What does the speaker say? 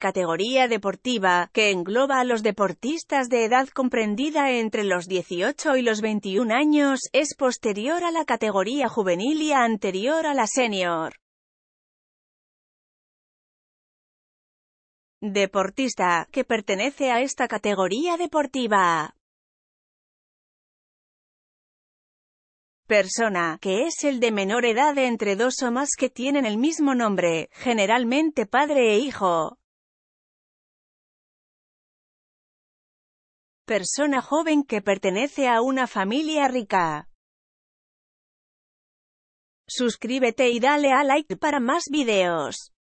Categoría deportiva, que engloba a los deportistas de edad comprendida entre los 18 y los 21 años, es posterior a la categoría juvenil y anterior a la senior. Deportista, que pertenece a esta categoría deportiva. persona, que es el de menor edad entre dos o más que tienen el mismo nombre, generalmente padre e hijo. Persona joven que pertenece a una familia rica. Suscríbete y dale a like para más videos.